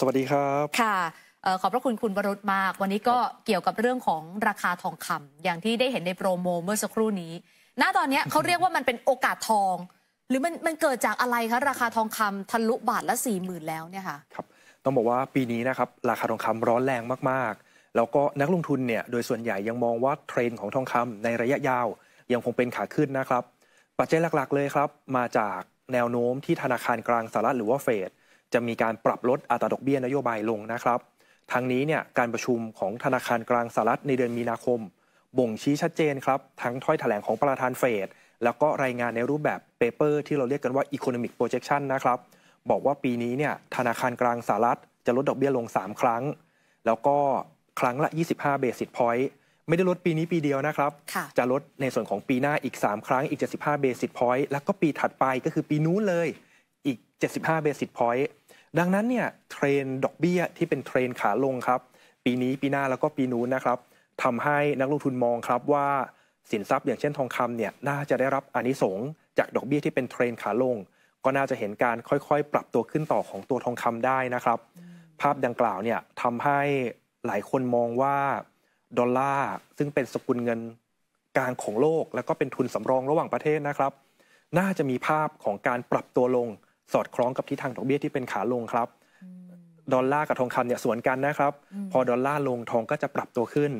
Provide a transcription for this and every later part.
สวัสดีครับค่ะขอบพระคุณคุณบรุษมาก วันนี้ก็เกี่ยวกับเรื่องของราคาทองคำ อย่างที่ได้เห็นในโปรโม เมื่อสักครู่นี้ณตอนนี้เขาเรียกว่ามันเป็นโอกาสทอง หรือมันมันเกิดจากอะไรคะราคาทองคำทะลุบาทละ4ี่หมื่นแล้วเนี่ยค่ะครับต้องบอกว่าปีนี้นะครับราคาทองคำร้อนแรงมาก ๆ แล้วก็นักลงทุนเนี่ยโดยส่วนใหญ่ยังมองว่าเทรนด์ของทองคำในระยะยาว ยังคงเป็นขาขึ้นนะครับปัจจัยหลักๆ เลยครับ มาจากแนวโน้มที่ธนาคารกลางสหรัฐหรือว่าเฟดจะมีการปรับลดอัตราดอกเบี้ยนโยบายลงนะครับทางนี้เนี่ยการประชุมของธนาคารกลางสหรัฐในเดือนมีนาคม บ่งชี้ชัดเจนครับ ทั้งถ้อยถแถลงของประธานเฟดแล้วก็รายงานในรูปแบบเปเปอร์ที่เราเรียกกันว่า Economic Projection นะครับบอกว่าปีนี้เนี่ยธนาคารกลางสหรัฐจะลดดอกเบี้ยลง 3 ครั้ง แล้วก็ครั้งละ25เบสิสพอยต์ไม่ได้ลดปีนี้ปีเดียวนะครับ จะลดในส่วนของปีหน้าอีก 3 ครั้งอีก75เบสิสพอยต์แล้วก็ปีถัดไปก็คือปีนู้นเลย75เบสิสพอยต์ดังนั้นเนี่ยเทรนดอกเบี้ยที่เป็นเทรนขาลงครับปีนี้ปีหน้าแล้วก็ปีนู้นนะครับทำให้นักลงทุนมองครับว่าสินทรัพย์อย่างเช่นทองคำเนี่ยน่าจะได้รับอนิสงจากดอกเบี้ยที่เป็นเทรนขาลงก็น่าจะเห็นการค่อยๆ ปรับตัวขึ้นต่อของตัวทองคำได้นะครับ ภาพดังกล่าวเนี่ยทำให้หลายคนมองว่าดอลลาร์ซึ่งเป็นสกุลเงินกลางของโลกแล้วก็เป็นทุนสำรองระหว่างประเทศนะครับ น่าจะมีภาพของการปรับตัวลงสอดคล้องกับทิศทางดอกเบี้ยที่เป็นขาลงครับ ดอลลาร์กับทองคำเนี่ยสวนกันนะครับ พอดอลลาร์ลงทองก็จะปรับตัวขึ้น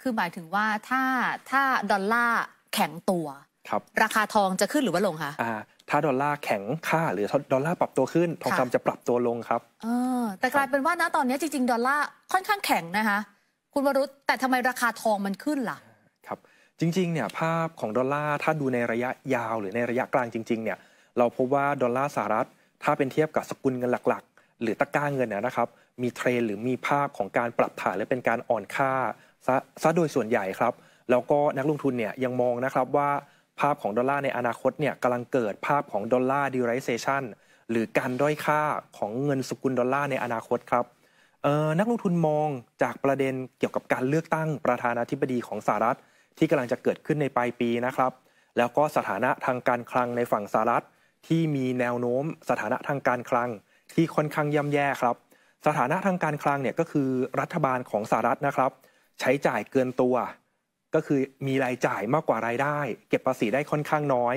คือหมายถึงว่าถ้าถ้าดอลลาร์แข็งตัวครับราคาทองจะขึ้นหรือว่าลงคะอ่าถ้าดอลลาร์แข็งค่าหรือดอลลาร์ปรับตัวขึ้น ทองคำจะปรับตัวลงครับ เออแต่กลายเป็นว่านะตอนนี้จริงๆดอลลาร์ค่อนข้างแข็งนะคะคุณวรุษแต่ทำไมราคาทองมันขึ้นล่ะครับ จริงๆเนี่ยภาพของดอลลาร์ถ้าดูในระยะยาวหรือในระยะกลางจริงๆเนี่ยเราพบว่าดอลลาร์สหรัฐถ้าเป็นเทียบกับสกุลเงินหลักๆ หรือตะก้าเงินนะครับมีเทรนหรือมีภาพของการปรับฐานและเป็นการอ่อนค่าซะโดยส่วนใหญ่ครับแล้วก็นักลงทุนเนี่ยยังมองนะครับว่าภาพของดอลลาร์ในอนาคตเนี่ยกำลังเกิดภาพของดอลลาร์ดิเรเซชันหรือการด้อยค่าของเงินสกุลดอลลาร์ในอนาคตครับนักลงทุนมองจากประเด็นเกี่ยวกับการเลือกตั้งประธานาธิบดีของสหรัฐ ที่กำลังจะเกิดขึ้นในปลายปีนะครับแล้วก็สถานะทางการคลังในฝั่งสหรัฐที่มีแนวโน้ม สถานะทางการคลัง ที่ค่อนข้างย่ำแย่ครับ สถานะทางการคลังเนี่ยก็คือรัฐบาลของสหรัฐนะครับ ใช้จ่ายเกินตัว ก็คือมีรายจ่ายมากกว่ารายได้ เก็บภาษีได้ค่อนข้างน้อย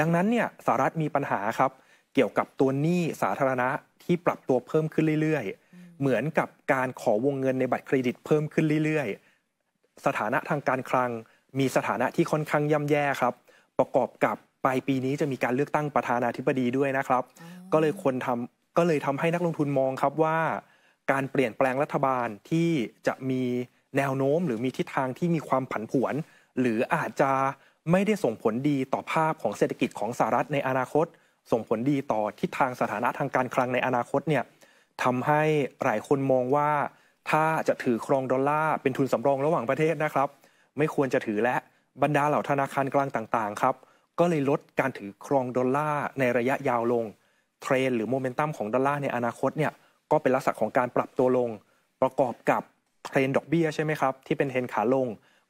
ดังนั้นเนี่ยสหรัฐมีปัญหาครับ เกี่ยวกับตัวหนี้สาธารณะที่ปรับตัวเพิ่มขึ้นเรื่อยๆ เหมือนกับการขอวงเงินในบัตรเครดิตเพิ่มขึ้นเรื่อยๆ สถานะทางการคลัง มีสถานะที่ค่อนข้างย่ำแย่ครับ ประกอบกับปลายปีนี้จะมีการเลือกตั้งประธานาธิบดีด้วยนะครับ ก็เลยคนทำก็เลยทำให้นักลงทุนมองครับว่า การเปลี่ยนแปลงรัฐบาลที่จะมีแนวโน้มหรือมีทิศทางที่มีความผันผวน หรืออาจจะไม่ได้ส่งผลดีต่อภาพของเศรษฐกิจของสหรัฐในอนาคต ส่งผลดีต่อทิศทางสถานะทางการคลังในอนาคตเนี่ยทำให้หลายคนมองว่า ถ้าจะถือครองดอลลาร์เป็นทุนสำรองระหว่างประเทศนะครับ ไม่ควรจะถือและบรรดาเหล่าธนาคารกลางต่าง ๆครับก็เลยลดการถือครองดอลลาร์ในระยะยาวลงเทรนหรือโมเมนตัมของดอลลาร์ในอนาคตเนี่ยก็เป็นลักษณะของการปรับตัวลง ประกอบกับเทรนดอกเบี้ยใช่ไหมครับที่เป็นเทรนขาลง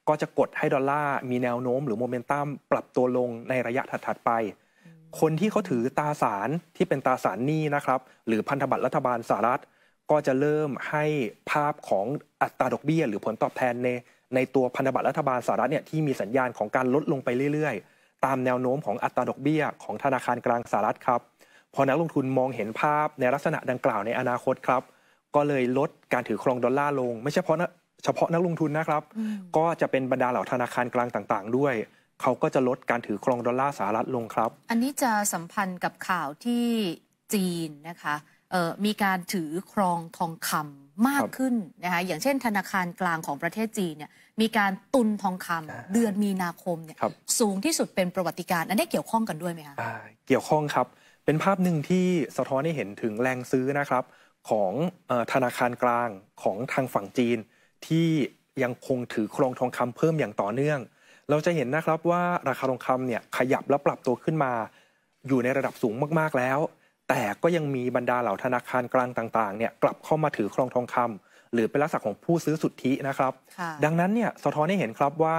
ก็จะกดให้ดอลลาร์มีแนวโน้มหรือโมเมนตัมปรับตัวลงในระยะถัดๆไป คนที่เขาถือตราสารที่เป็นตราสารหนี้นะครับหรือพันธบัตรรัฐบาลสหรัฐ ก็จะเริ่มให้ภาพของอัตราดอกเบี้ยหรือผลตอบแทน ในในตัวพันธบัตรรัฐบาลสหรัฐเนี่ยที่มีสัญญาณของการลดลงไปเรื่อย ๆตามแนวโน้มของอัตราดอกเบี้ยของธนาคารกลางสหรัฐครับพอนักลงทุนมองเห็นภาพในลักษณะดังกล่าวในอนาคตครับ ก็เลยลดการถือครองดอลลาร์ลง ไม่เพาะเฉพาะนักลงทุนนะครับ ก็จะเป็นบรรดาเหล่าธนาคารกลางต่างๆ ด้วยเขาก็จะลดการถือครองดอลลาร์สหรัฐลงครับ อันนี้จะสัมพันธ์กับข่าวที่จีนนะคะมีการถือครองทองคำมากขึ้นนะคะอย่างเช่นธนาคารกลางของประเทศจีนเนี่ยมีการตุนทองคำเดือนมีนาคมเนี่ยสูงที่สุดเป็นประวัติการ อันนี้เกี่ยวข้องกันด้วยไหมคะเกี่ยวข้องครับเป็นภาพหนึ่งที่สะท้อนให้เห็นถึงแรงซื้อนะครับของธนาคารกลางของทางฝั่งจีนที่ยังคงถือครองทองคำเพิ่มอย่างต่อเนื่อง เราจะเห็นนะครับว่าราคาทองคำเนี่ยขยับและปรับตัวขึ้นมาอยู่ในระดับสูงมาก ๆแล้ว แต่ก็ยังมีบรรดาเหล่าธนาคารกลางต่างๆเนี่ยกลับเข้ามาถือครองทองคำหรือเป็นลักษณะของผู้ซื้อสุทธินะครับ ดังนั้นเนี่ยสะท้อนให้เห็นครับว่า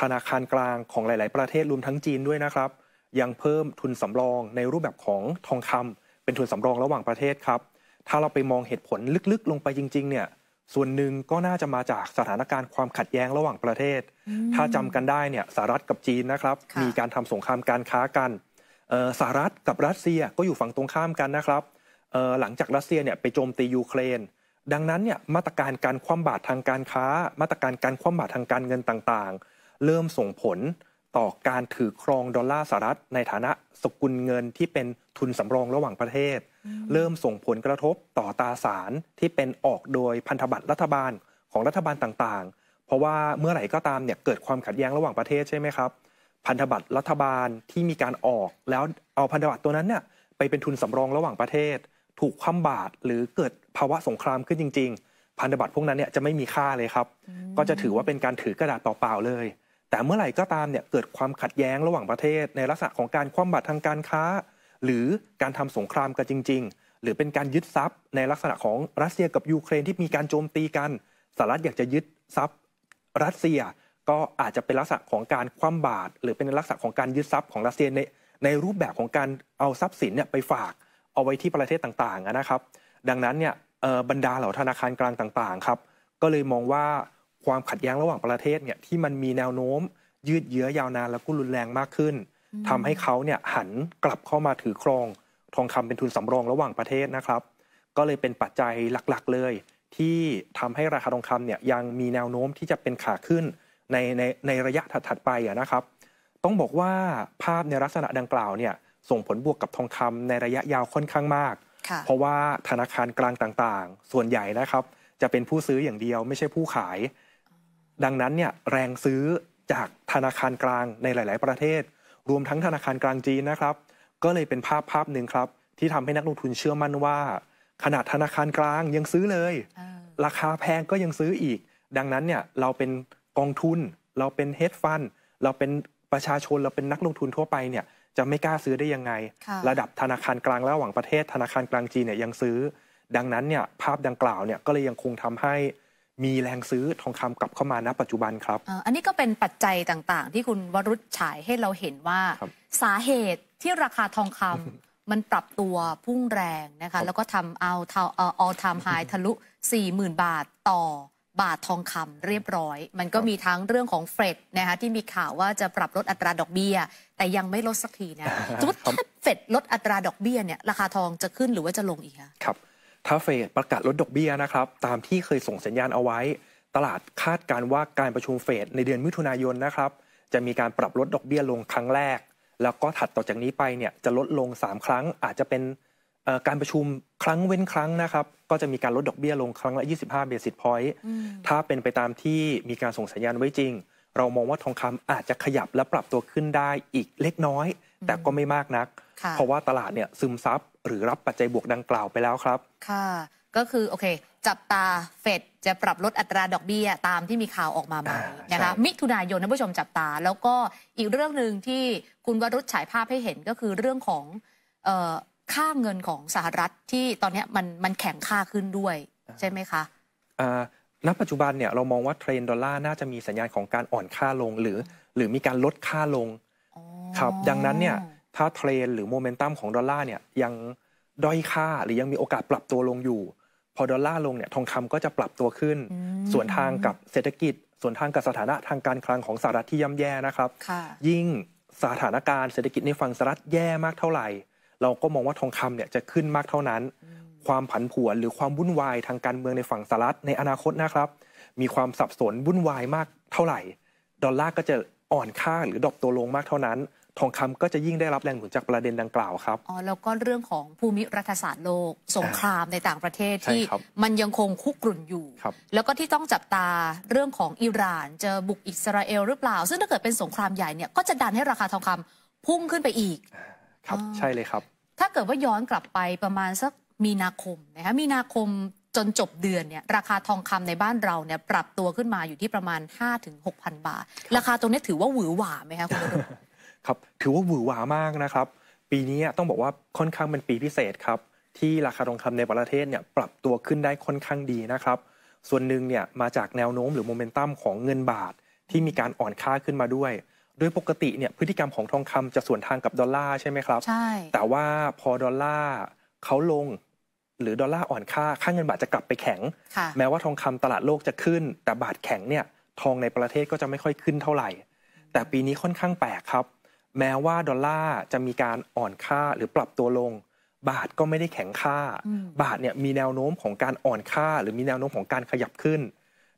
ธนาคารกลางของหลาย ๆ ประเทศรวมทั้งจีนด้วยนะครับยังเพิ่มทุนสำรองในรูปแบบของทองคำ เป็นทุนสำรองระหว่างประเทศครับถ้าเราไปมองเหตุผลลึก ๆ ลงไปจริง ๆ เนี่ยส่วนหนึ่งก็น่าจะมาจากสถานการณ์ความขัดแย้งระหว่างประเทศ ถ้าจำกันได้เนี่ยสหรัฐกับจีนนะครับมีการทำสงครามการค้ากันสหรัฐกับรัสเซียก็อยู่ฝั่งตรงข้ามกันนะครับหลังจากรัสเซียเนี่ยไปโจมตียูเครนดังนั้นเนี่ยมาตรการการคว่ำบาตรทางการค้า มาตรการการคว่ำบาตรทางการเงินต่างๆ เริ่มส่งผลต่อการถือครองดอลลาร์สหรัฐ ในฐานะสกุลเงินที่เป็นทุนสำรองระหว่างประเทศ เริ่มส่งผลกระทบต่อตราสารที่เป็นออกโดยพันธบัตรรัฐบาลของรัฐบาลต่างๆ เพราะว่าเมื่อไหร่ก็ตามเนี่ยเกิดความขัดแย้งระหว่างประเทศใช่ไหมครับพันธบัตรรัฐบาลที่มีการออก แล้วเอาพันธบัตรตัวนั้นเนี่ยไปเป็นทุนสำรองระหว่างประเทศถูกคว่ำบาตรหรือเกิดภาวะสงครามขึ้นจริงๆ พันธบัตรพวกนั้นเนี่ยจะไม่มีค่าเลยครับ ก็จะถือว่าเป็นการถือกระดาษเปล่าๆเลย แต่เมื่อไหร่ก็ตามเนี่ยเกิดความขัดแย้งระหว่างประเทศในลักษณะของการคว่ำบาตรทางการค้า หรือการทำสงครามกันจริง ๆ หรือเป็นการยึดทรัพย์ในลักษณะของรัสเซียกับยูเครนที่มีการโจมตีกันสหรัฐอยากจะยึดทรัพย์รัสเซียก็อาจจะเป็นลักษณะของการคว่ำบาตรหรือเป็นลักษณะของการยึดทรัพย์ของรัสเซียในในรูปแบบของการเอาทรัพย์สินเนี่ยไปฝากเอาไว้ที่ประเทศต่างๆนะครับดังนั้นเนี่ยบรรดาเหล่าธนาคารกลางต่างๆครับก็เลยมองว่าความขัดแย้งระหว่างประเทศเนี่ยที่มันมีแนวโน้ม ยืดเยื้อยาวนานแล้วก็รุนแรงมากขึ้น ทำให้เขาเนี่ยหันกลับเข้ามาถือครอง ทองคำเป็นทุนสำรองระหว่างประเทศนะครับ ก็เลยเป็นปัจจัยหลักๆ เลย ที่ทำให้ราคาทองคำเนี่ยยังมีแนวโน้มที่จะเป็นขาขึ้นในในในระยะถัดๆไปนะครับ ต้องบอกว่าภาพในลักษณะดังกล่าวเนี่ยส่งผลบวกกับทองคำในระยะยาวค่อนข้างมาก เพราะว่าธนาคารกลางต่างๆ ส่วนใหญ่นะครับ จะเป็นผู้ซื้ออย่างเดียว ไม่ใช่ผู้ขาย ดังนั้นเนี่ยแรงซื้อจากธนาคารกลางในหลาย ๆ ประเทศ รวมทั้งธนาคารกลางจีนนะครับ ก็เลยเป็นภาพภาพหนึ่งครับ ที่ทำให้นักลงทุนเชื่อมั่นว่า ขนาดธนาคารกลางยังซื้อเลย ราคาแพงก็ยังซื้ออีก ดังนั้นเนี่ยเราเป็นกองทุน เราเป็นเฮดฟัน เราเป็นประชาชนเราเป็นนักลงทุนทั่วไปเนี่ยจะไม่กล้าซื้อได้ยังไง ระดับธนาคารกลางระหว่างประเทศ ธนาคารกลางจีนเนี่ยยังซื้อ ดังนั้นเนี่ยภาพดังกล่าวเนี่ยก็เลยยังคงทำให้มีแรงซื้อทองคำกลับเข้ามาณ ปัจจุบันครับอันนี้ก็เป็นปัจจัยต่างๆ ที่คุณวรุษฉายให้เราเห็นว่าสาเหตุที่ราคาทองคำมันปรับตัวพุ่งแรงนะคะแล้วก็ทำเอาเอาทาหายทะลุ40,000บาทต่อบาททองคำเรียบร้อย มันก็มีทั้งเรื่องของเฟดนะคะที่มีข่าวว่าจะปรับลดอัตราดอกเบี้ยแต่ยังไม่ลดสักทีนะสมมติถ้าเฟดลดอัตราดอกเบี้ยเนี่ยราคาทองจะขึ้นหรือว่าจะลงอีกคะครับถ้าเฟดประกาศลดดอกเบี้ยนะครับ ตามที่เคยส่งสัญญาณเอาไว้ ตลาดคาดการว่าการประชุมเฟดในเดือนมิถุนายนนะครับ จะมีการปรับลดดอกเบี้ยลงครั้งแรก แล้วก็ถัดต่อจากนี้ไปเนี่ยจะลดลง3ครั้งอาจจะเป็นการประชุมครั้งเว้นครั้งนะครับ ก็จะมีการลดดอกเบี้ยลงครั้งละ25เบสิสพอยต์ถ้าเป็นไปตามที่มีการส่งสัญญาณไว้จริง เรามองว่าทองคำอาจจะขยับและปรับตัวขึ้นได้อีกเล็กน้อย แต่ก็ไม่มากนัก เพราะว่าตลาดเนี่ยซึมซับหรือรับปัจจัยบวกดังกล่าวไปแล้วครับ ค่ะก็คือโอเค จับตาเฟดจะปรับลดอัตราดอกเบี้ยตามที่มีข่าวออกมาไหมนะคะมิถุนายนท่านผู้ชมจับตา แล้วก็อีกเรื่องหนึ่งที่คุณวรุษฉายภาพให้เห็นก็คือเรื่องของค่าเงินของสหรัฐที่ตอนนี้มันมันแข็งค่าขึ้นด้วย ใช่ไหมคะณปัจจุบันเนี่ยเรามองว่าเทรนดอลลาร์น่าจะมีสัญญาณของการอ่อนค่าลงหรือ หรือมีการลดค่าลงครับดังนั้นเนี่ยถ้าเทรนหรือโมเมนตัมของดอลลาร์เนี่ยยังด้อยค่าหรือยังมีโอกาสปรับตัวลงอยู่ พอดอลลาร์ลงเนี่ยทองคำก็จะปรับตัวขึ้นส่วนทางกับเศรษฐกิจส่วนทางกับสถานะทางการคลังของสหรัฐที่ย่าแย่นะครับยิ่งสถานการณ์เศรษฐกิจในฝั่งสหรัฐแย่มากเท่าไหร่เราก็มองว่าทองคำเนี่ยจะขึ้นมากเท่านั้น ความผันผวนหรือความวุ่นวายทางการเมืองในฝั่งสหรัฐในอนาคตนะครับ มีความสับสนวุ่นวายมากเท่าไหร่ ดอลลาร์ก็จะอ่อนค่าหรือดรอปตัวลงมากเท่านั้น ทองคำก็จะยิ่งได้รับแรงหนุนจากประเด็นดังกล่าวครับอ๋อแล้วก็เรื่องของภูมิรัฐศาสตร์โลกสงครามในต่างประเทศที่มันยังคงคุกรุ่นอยู่ แล้วก็ที่ต้องจับตาเรื่องของอิหร่าน จะบุกอิสราเอลหรือเปล่า ซึ่งถ้าเกิดเป็นสงครามใหญ่เนี่ยก็จะดันให้ราคาทองคำพุ่งขึ้นไปอีกครับใช่เลยครับ ถ้าเกิดว่าย้อนกลับไปประมาณสักมีนาคมนะคะมีนาคมจนจบเดือนเนี่ยราคาทองคำในบ้านเราเนี่ยปรับตัวขึ้นมาอยู่ที่ประมาณ5-6,000 บาท ราคาตรงนี้ถือว่าหวือหวาไหมคะคุณครับถือว่าหวือหวามากนะครับปีนี้ต้องบอกว่าค่อนข้างเป็นปีพิเศษครับ ที่ราคาทองคำในประเทศเนี่ยปรับตัวขึ้นได้ค่อนข้างดีนะครับ ส่วนหนึ่งเนี่ยมาจากแนวโน้มหรือโมเมนตัมของเงินบาทที่มีการอ่อนค่าขึ้นมาด้วยโดยปกติเนี่ยพฤติกรรมของทองคำจะส่วนทางกับดอลลาร์ใช่ไหมครับใช่แต่ว่าพอดอลลาร์เขาลงหรือดอลลาร์อ่อนค่าค่าเงินบาทจะกลับไปแข็ง แม้ว่าทองคำตลาดโลกจะขึ้น แต่บาทแข็งเนี่ยทองในประเทศก็จะไม่ค่อยขึ้นเท่าไหร่ แต่ปีนี้ค่อนข้างแปลกครับ แม้ว่าดอลลาร์จะมีการอ่อนค่าหรือปรับตัวลง บาทก็ไม่ได้แข็งค่า บาทเนี่ยมีแนวโน้มของการอ่อนค่า หรือมีแนวโน้มของการขยับขึ้น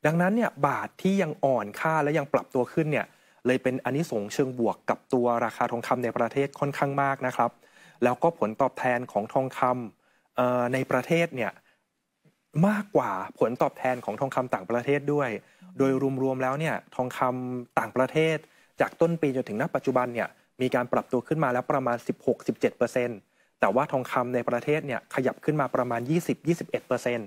ดังนั้นเนี่ยบาทที่ยังอ่อนค่าและยังปรับตัวขึ้นเนี่ยเลยเป็นอันนี้ส่งเชิงบวกกับตัวราคาทองคำในประเทศค่อนข้างมากนะครับ แล้วก็ผลตอบแทนของทองคำในประเทศเนี่ยมากกว่าผลตอบแทนของทองคำต่างประเทศด้วย โดยรวมๆแล้วเนี่ยทองคำต่างประเทศ จากต้นปีจนถึงณปัจจุบันเนี่ยมีการปรับตัวขึ้นมาแล้วประมาณ 16-17%แต่ว่าทองคำในประเทศเนี่ยขยับขึ้นมาประมาณ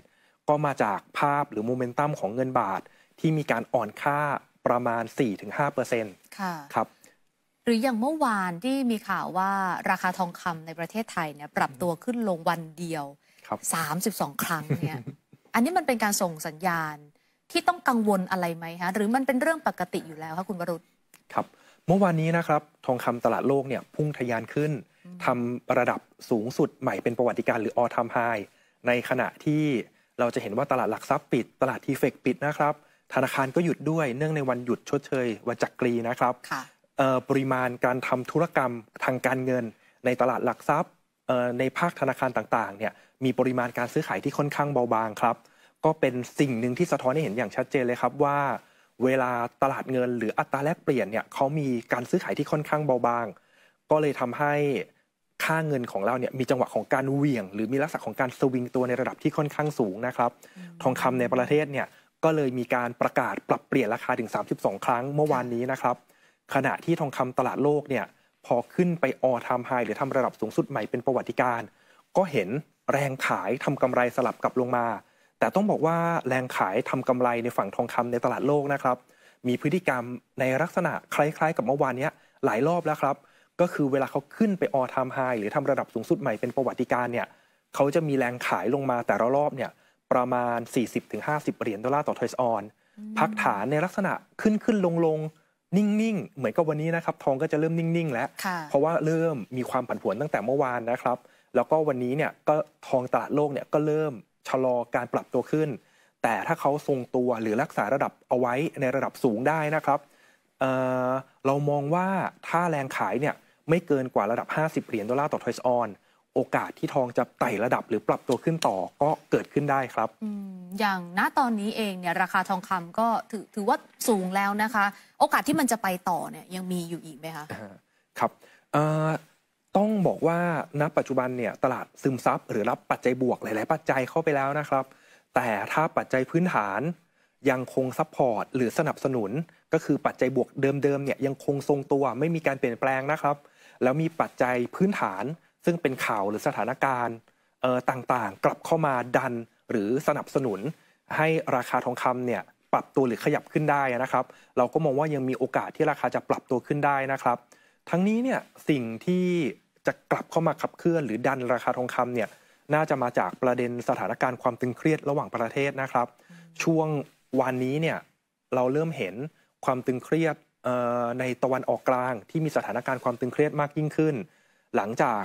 20-21%ก็มาจากภาพหรือโมเมนตัมของเงินบาทที่มีการอ่อนค่าประมาณ 4-5%ค่ะ ครับ หรืออย่างเมื่อวานที่มีข่าวว่าราคาทองคำในประเทศไทยเนี่ยปรับตัวขึ้นลงวันเดียว 32 ครั้งเนี่ย อันนี้มันเป็นการส่งสัญญาณที่ต้องกังวลอะไรไหมคะหรือมันเป็นเรื่องปกติอยู่แล้วคะคุณวรุษครับ เมื่อวานนี้นะครับทองคำตลาดโลกเนี่ย พุ่งทะยานขึ้นทำระดับสูงสุดใหม่เป็นประวัติการหรือออทามไฮในขณะที่เราจะเห็นว่าตลาดหลักทรัพย์ปิด ตลาดทีเฟกปิดนะครับธนาคารก็หยุดด้วยเนื่องในวันหยุดชดเชยวันจักรีนะครับปริมาณการทำธุรกรรมทางการเงินในตลาดหลักทรัพย์ในภาคธนาคารต่างๆเนี่ยมีปริมาณการซื้อขายที่ค่อนข้างเบาบางครับ ก็เป็นสิ่งหนึ่งที่สะท้อนให้เห็นอย่างชัดเจนเลยครับว่า เวลาตลาดเงินหรืออัตราแลกเปลี่ยนเนี่ยเขามีการซื้อขายที่ค่อนข้างเบาบาง ก็เลยทำให้ค่าเงินของเราเนี่ยมีจังหวะของการเหวี่ยง หรือมีลักษณะของการสวิงตัวในระดับที่ค่อนข้างสูงนะครับทองคำในประเทศเนี่ยก็เลยมีการประกาศปรับเปลี่ยนราคาถึง 32ครั้งเมื่อวานนี้นะครับ ขณะที่ทองคำตลาดโลกเนี่ยพอขึ้นไปออทามไฮหรือทำระดับสูงสุดใหม่เป็นประวัติการ ก็เห็นแรงขายทำกำไรสลับกลับลงมา แต่ต้องบอกว่าแรงขายทำกำไรในฝั่งทองคำในตลาดโลกนะครับมีพฤติกรรมในลักษณะคล้าย ๆ กับเมื่อวานนี้หลายรอบแล้วครับก็คือเวลาเขาขึ้นไปออทามไฮหรือทำระดับสูงสุดใหม่เป็นประวัติการเนี่ยเขาจะมีแรงขายลงมาแต่ละรอบเนี่ยประมาณ 40-50เหรียญดอลลาร์ต่อเทรสออนพักฐานในลักษณะขึ้นขึ้นลงลงนิ่งๆเหมือนกับวันนี้นะครับ ทองก็จะเริ่มนิ่ง ๆ แล้วเพราะว่าเริ่มมีความผันผวนตั้งแต่เมื่อวานนะครับ แล้วก็วันนี้เนี่ยก็ทองตลาดโลกเนี่ยก็เริ่มชะลอการปรับตัวขึ้น แต่ถ้าเขาทรงตัวหรือรักษาระดับเอาไว้ในระดับสูงได้นะครับเเรามองว่าถ้าแรงขายเนี่ยไม่เกินกว่าระดับ 50เหรียญดอลลาร์ต่อทอยสออนโอกาสที่ทองจะไต่ระดับหรือปรับตัวขึ้นต่อก็เกิดขึ้นได้ครับ อย่างณตอนนี้เองเนี่ยราคาทองคำก็ถือถือว่าสูงแล้วนะคะ โอกาสที่มันจะไปต่อเนี่ยยังมีอยู่อีกไหมคะ ครับต้องบอกว่าณปัจจุบันเนี่ยตลาดซึมซับหรือรับปัจจัยบวกหลาย ๆ ปัจจัยเข้าไปแล้วนะครับ แต่ถ้าปัจจัยพื้นฐานยังคงซัพพอร์ตหรือสนับสนุน ก็คือปัจจัยบวกเดิม ๆ เนี่ยยังคงทรงตัวไม่มีการเปลี่ยนแปลงนะครับ แล้วมีปัจจัยพื้นฐานซึ่งเป็นข่าวหรือสถานการณ์ต่างๆ กลับเข้ามาดันหรือสนับสนุน ให้ราคาทองคำเนี่ยปรับตัวหรือขยับขึ้นได้นะครับเราก็มองว่ายังมีโอกาสที่ราคาจะปรับตัวขึ้นได้นะครับทั้งนี้เนี่ยสิ่งที่จะกลับเข้ามาขับเคลื่อน หรือดันราคาทองคำเนี่ยน่าจะมาจากประเด็นสถานการณ์ความตึงเครียดระหว่างประเทศนะครับ ช่วงวันนี้เนี่ยเราเริ่มเห็นความตึงเครียดในตะวันออกกลาง ที่มีสถานการณ์ความตึงเครียดมากยิ่งขึ้นหลังจาก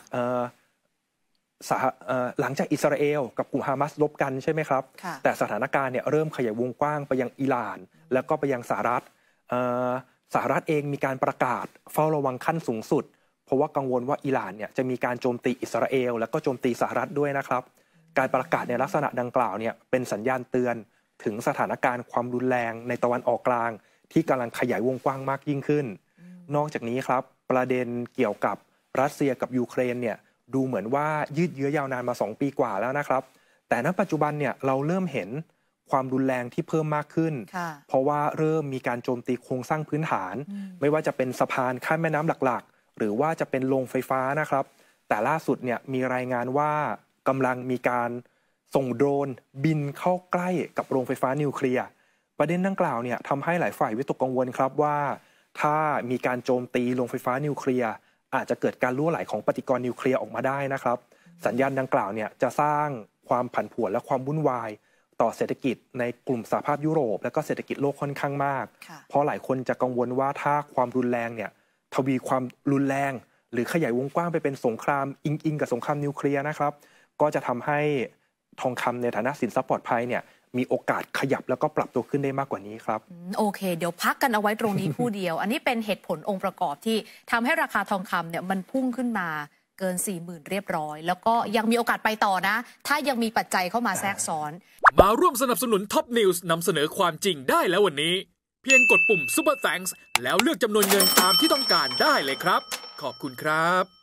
หลังจากอิสราเอล กับกลุ่มฮามาสลบกันใช่ไหมครับ แต่สถานการณ์เนี่ยเริ่มขยายวงกว้างไปยังอิหร่าน แล้วก็ไปยังสหรัฐสหรัฐเองมีการประกาศเฝ้าระวังขั้นสูงสุด เพราะว่ากังวลว่าอิหร่านเนี่ยจะมีการโจมตีอิสราเอล แล้วก็โจมตีสหรัฐด้วยนะครับ การประกาศในลักษณะดังกล่าวเนี่ยเป็นสัญญาณเตือนถึงสถานการณ์ความรุนแรงในตะวันออกกลางที่กำลังขยายวงกว้างมากยิ่งขึ้น นอกจากนี้ครับประเด็นเกี่ยวกับรัสเซียกับยูเครนเนี่ยดูเหมือนว่ายืดเยื้อยาวนานมา2ปีกว่าแล้วนะครับ แต่ณปัจจุบันเนี่ยเราเริ่มเห็นความรุนแรงที่เพิ่มมากขึ้น เพราะว่าเริ่มมีการโจมตีโครงสร้างพื้นฐาน ไม่ว่าจะเป็นสะพานข้ามแม่น้ำหลักๆ หรือว่าจะเป็นโรงไฟฟ้านะครับ แต่ล่าสุดเนี่ยมีรายงานว่ากำลังมีการส่งโดรนบินเข้าใกล้กับโรงไฟฟ้านิวเคลียร์ประเด็นดังกล่าวเนี่ยทำให้หลายฝ่ายวิตกกังวลครับว่า ถ้ามีการโจมตีโรงไฟฟ้านิวเคลียร์อาจจะเกิดการรั่วไหลของปฏิกรณ์นิวเคลียร์ออกมาได้นะครับ สัญญาณดังกล่าวเนี่ยจะสร้างความผันผวนและความวุ่นวาย ต่อเศรษฐกิจในกลุ่มสหภาพยุโรป และก็เศรษฐกิจโลกค่อนข้างมาก เพราะหลายคนจะกังวลว่าถ้าความรุนแรงเนี่ยทวีความรุนแรง หรือขยายวงกว้างไปเป็นสงครามอิงอิงกับสงครามนิวเคลียร์นะครับก็จะทำให้ทองคำในฐานะสินทรัพย์ปลอดภัยเนี่ยมีโอกาสขยับแล้วก็ปรับตัวขึ้นได้มากกว่านี้ครับโอเคเดี๋ยวพักกันเอาไว้ตรงนี้ผู้เดียว อันนี้เป็นเหตุผลองค์ประกอบที่ทำให้ราคาทองคำเนี่ยมันพุ่งขึ้นมาเกิน4มื่นเรียบร้อย แล้วก็ยังมีโอกาสไปต่อนะ ถ้ายังมีปัจจัยเข้ามาแทรกซ้อน มาร่วมสนับสนุนท็อปนิวส์นำเสนอความจริงได้แล้ววันนี้ เพียงกดปุ่มป u ปอร์แฟง k ์แล้วเลือกจำนวนเงินตามที่ต้องการได้เลยครับ ขอบคุณครับ